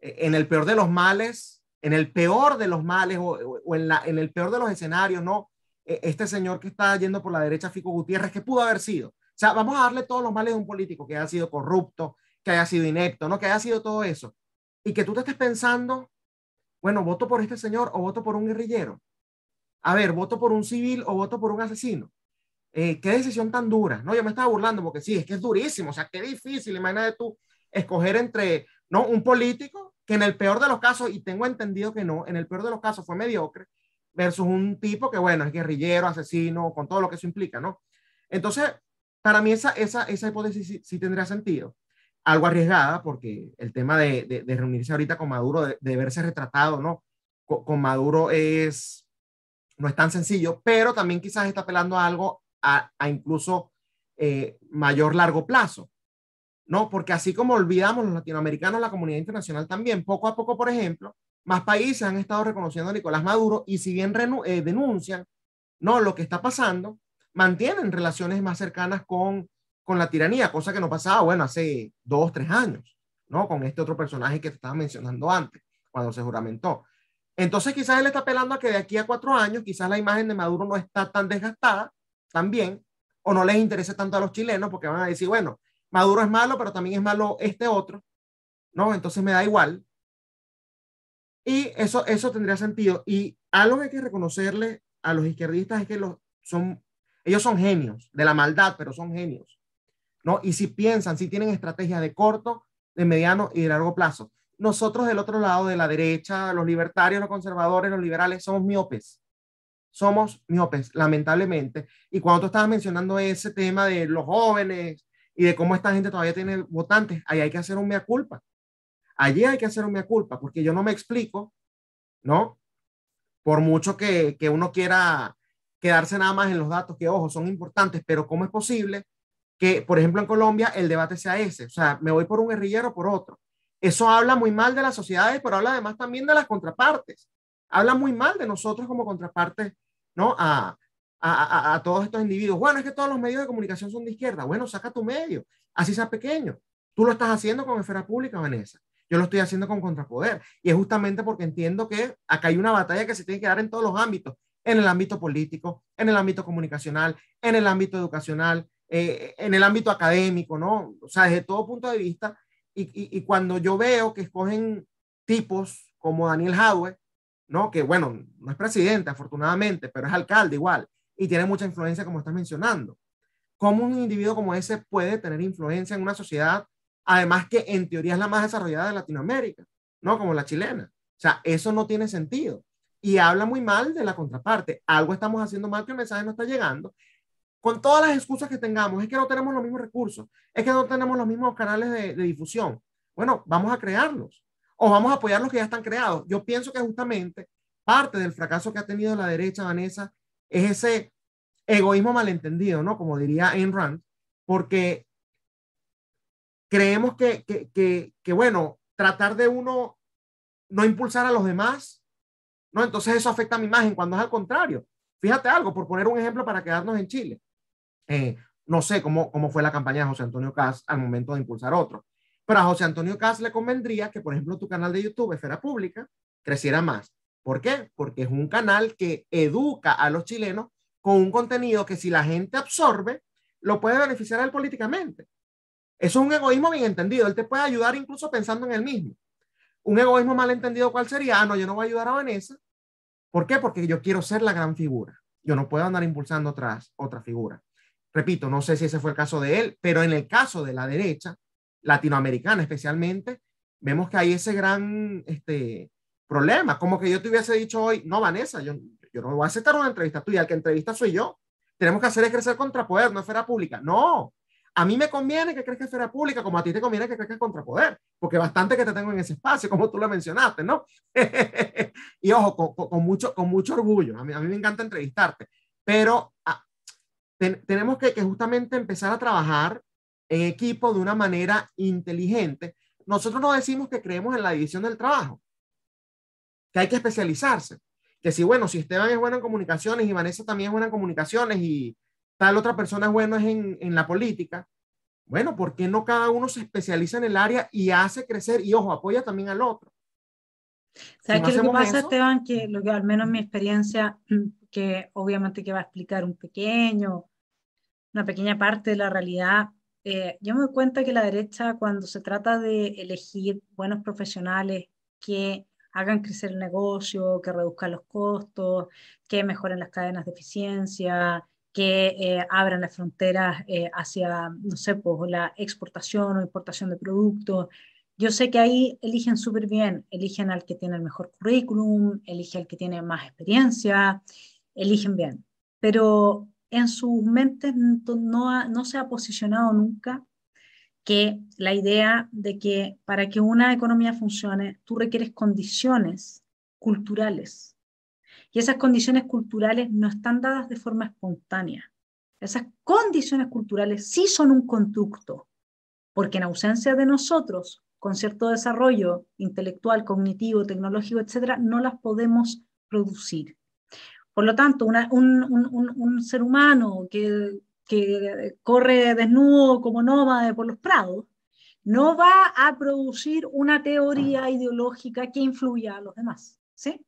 eh, en el peor de los males, en el peor de los males o, en, la, en el peor de los escenarios, ¿no? E, este señor que está yendo por la derecha, Fico Gutiérrez, que pudo haber sido? O sea, vamos a darle todos los males de un político que haya sido corrupto, que haya sido inepto, ¿no? Que haya sido todo eso. Y que tú te estés pensando, bueno, voto por este señor o voto por un guerrillero. A ver, voto por un civil o voto por un asesino. Eh, qué decisión tan dura, ¿no? Yo me estaba burlando porque sí, es que es durísimo, o sea, qué difícil, imagínate tú escoger entre, ¿no? Un político que en el peor de los casos, y tengo entendido que no, en el peor de los casos fue mediocre, versus un tipo que, bueno, es guerrillero, asesino, con todo lo que eso implica, ¿no? Entonces, para mí esa, esa, esa hipótesis sí, tendría sentido. Algo arriesgada, porque el tema de, reunirse ahorita con Maduro, de, verse retratado, ¿no? Con, Maduro es, no es tan sencillo, pero también quizás está apelando a algo a, incluso eh, mayor largo plazo, ¿no? Porque así como olvidamos los latinoamericanos, la comunidad internacional también, poco a poco, por ejemplo, más países han estado reconociendo a Nicolás Maduro y si bien eh, denuncian, ¿no? Lo que está pasando, mantienen relaciones más cercanas con, con la tiranía, cosa que no pasaba, bueno, hace dos, tres años, ¿no? Con este otro personaje que te estaba mencionando antes, cuando se juramentó. Entonces quizás él está apelando a que de aquí a cuatro años, quizás la imagen de Maduro no está tan desgastada, también, o no les interese tanto a los chilenos, porque van a decir, bueno, Maduro es malo, pero también es malo este otro, ¿no? Entonces me da igual. Y eso, eso tendría sentido. Y algo que hay que reconocerle a los izquierdistas es que los, son ellos son genios de la maldad, pero son genios. ¿no? Y si piensan, si tienen estrategias de corto, de mediano y de largo plazo. Nosotros del otro lado, de la derecha, los libertarios, los conservadores, los liberales, somos miopes. Somos miopes, lamentablemente. Y cuando tú estabas mencionando ese tema de los jóvenes y de cómo esta gente todavía tiene votantes, ahí hay que hacer un mea culpa. Allí hay que hacer un mea culpa, porque yo no me explico, ¿no? Por mucho que, que uno quiera quedarse nada más en los datos que, ojo, son importantes, pero ¿cómo es posible que, por ejemplo, en Colombia el debate sea ese? O sea, me voy por un guerrillero o por otro. Eso habla muy mal de las sociedades, pero habla además también de las contrapartes. Habla muy mal de nosotros como contrapartes, ¿no? A, a, a, a todos estos individuos. Bueno, es que todos los medios de comunicación son de izquierda. Bueno, saca tu medio, así sea pequeño. Tú lo estás haciendo con esfera pública, Vanessa. Yo lo estoy haciendo con contrapoder. Y es justamente porque entiendo que acá hay una batalla que se tiene que dar en todos los ámbitos en el ámbito político, en el ámbito comunicacional, en el ámbito educacional, eh, en el ámbito académico, ¿no? O sea, desde todo punto de vista. Y, y cuando yo veo que escogen tipos como Daniel Jadwe, ¿no? Que bueno, no es presidente, afortunadamente, pero es alcalde igual y tiene mucha influencia, como estás mencionando. ¿Cómo un individuo como ese puede tener influencia en una sociedad, además que en teoría es la más desarrollada de Latinoamérica, ¿no? Como la chilena. O sea, eso no tiene sentido y habla muy mal de la contraparte. Algo estamos haciendo mal que el mensaje no está llegando. Con todas las excusas que tengamos, es que no tenemos los mismos recursos, es que no tenemos los mismos canales de, difusión. Bueno, vamos a crearlos o vamos a apoyar los que ya están creados. Yo pienso que justamente parte del fracaso que ha tenido la derecha, Vanessa, es ese egoísmo malentendido, ¿no? Como diría Enron porque creemos que, que, que, que bueno, tratar de uno no impulsar a los demás ¿no? Entonces eso afecta a mi imagen cuando es al contrario. Fíjate algo, por poner un ejemplo para quedarnos en Chile. Eh, no sé cómo, cómo fue la campaña de José Antonio Cas al momento de impulsar otro, pero a José Antonio Cas le convendría que, por ejemplo, tu canal de YouTube, Esfera Pública, creciera más. ¿Por qué? Porque es un canal que educa a los chilenos con un contenido que si la gente absorbe, lo puede beneficiar a él políticamente. Eso es un egoísmo bien entendido. Él te puede ayudar incluso pensando en él mismo. Un egoísmo mal entendido, ¿cuál sería? Ah, no, yo no voy a ayudar a Vanessa ¿Por qué? Porque yo quiero ser la gran figura. Yo no puedo andar impulsando otras, otra figura. Repito, no sé si ese fue el caso de él, pero en el caso de la derecha, latinoamericana especialmente, vemos que hay ese gran este, problema. Como que yo te hubiese dicho hoy, no, Vanessa, yo, yo no voy a aceptar una entrevista tuya, el que entrevista soy yo. Tenemos que hacer es crecer contra poder, no esfera pública. No, a mí me conviene que crezca esfera pública, como a ti te conviene que crezca contrapoder, porque bastante que te tengo en ese espacio, como tú lo mencionaste, ¿no? y ojo, con, mucho, con mucho orgullo, a mí, me encanta entrevistarte, pero ah, tenemos que, que, justamente empezar a trabajar en equipo de una manera inteligente. Nosotros no decimos que creemos en la división del trabajo, que hay que especializarse, que si, bueno, si Esteban es bueno en comunicaciones y Vanessa también es buena en comunicaciones y tal otra persona es buena en, en la política. Bueno, ¿por qué no cada uno se especializa en el área y hace crecer? Y ojo, apoya también al otro. ¿Sabes qué lo que pasa, Esteban? Que lo que al menos mi experiencia, mm, que obviamente que va a explicar un pequeño, una pequeña parte de la realidad, eh, yo me doy cuenta que la derecha cuando se trata de elegir buenos profesionales que hagan crecer el negocio, que reduzcan los costos, que mejoren las cadenas de eficiencia, que eh, abran las fronteras eh, hacia, no sé, pues, la exportación o importación de productos. Yo sé que ahí eligen súper bien, eligen al que tiene el mejor currículum, eligen al que tiene más experiencia, eligen bien, pero en sus mentes no, no se ha posicionado nunca que la idea de que para que una economía funcione, tú requieres condiciones culturales y esas condiciones culturales no están dadas de forma espontánea. Esas condiciones culturales sí son un conducto, porque en ausencia de nosotros, con cierto desarrollo intelectual, cognitivo, tecnológico, etcétera, no las podemos producir. Por lo tanto, un, ser humano que, que corre desnudo como nómade por los prados, no va a producir una teoría ideológica que influya a los demás. ¿sí?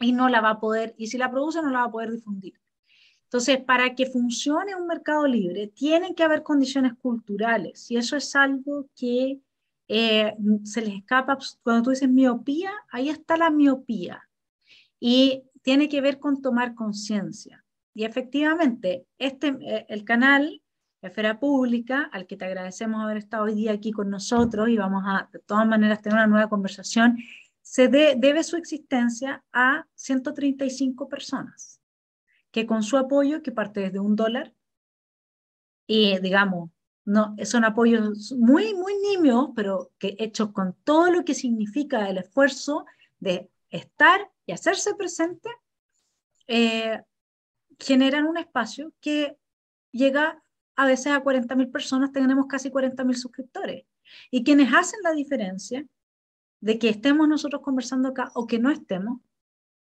y no la va a poder, y si la produce no la va a poder difundir. Entonces, para que funcione un mercado libre, tienen que haber condiciones culturales, y eso es algo que eh, se les escapa. Pues, cuando tú dices miopía, ahí está la miopía, y tiene que ver con tomar conciencia. Y efectivamente, este, eh, el canal esfera pública, al que te agradecemos haber estado hoy día aquí con nosotros y vamos a de todas maneras tener una nueva conversación se debe su existencia a 135 personas que con su apoyo, que parte desde un dólar, y digamos, no, son apoyos muy, muy nimios, pero que hechos con todo lo que significa el esfuerzo de estar y hacerse presente, eh, generan un espacio que llega a veces a 40.000 personas, tenemos casi 40.000 suscriptores. Y quienes hacen la diferencia de que estemos nosotros conversando acá o que no estemos,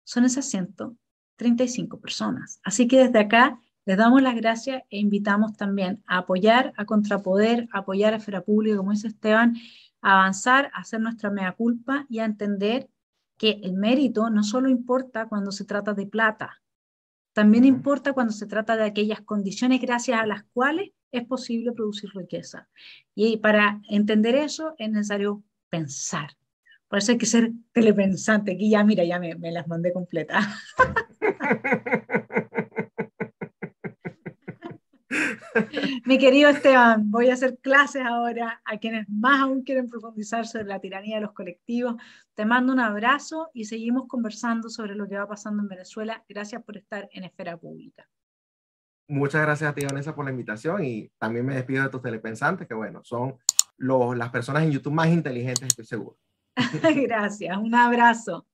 son esas 135 personas. Así que desde acá les damos las gracias e invitamos también a apoyar a Contrapoder, a apoyar a Esfera Pública, como dice Esteban, a avanzar, a hacer nuestra mea culpa y a entender que el mérito no solo importa cuando se trata de plata, también importa cuando se trata de aquellas condiciones gracias a las cuales es posible producir riqueza. Y para entender eso es necesario pensar, por eso hay que ser telepensante. Aquí ya, mira, ya me, las mandé completas. Mi querido Esteban, voy a hacer clases ahora a quienes más aún quieren profundizar sobre la tiranía de los colectivos. Te mando un abrazo y seguimos conversando sobre lo que va pasando en Venezuela. Gracias por estar en Esfera Pública. Muchas gracias a ti, Vanessa, por la invitación y también me despido de tus telepensantes, que bueno, son las personas en YouTube más inteligentes, estoy seguro. Gracias, un abrazo.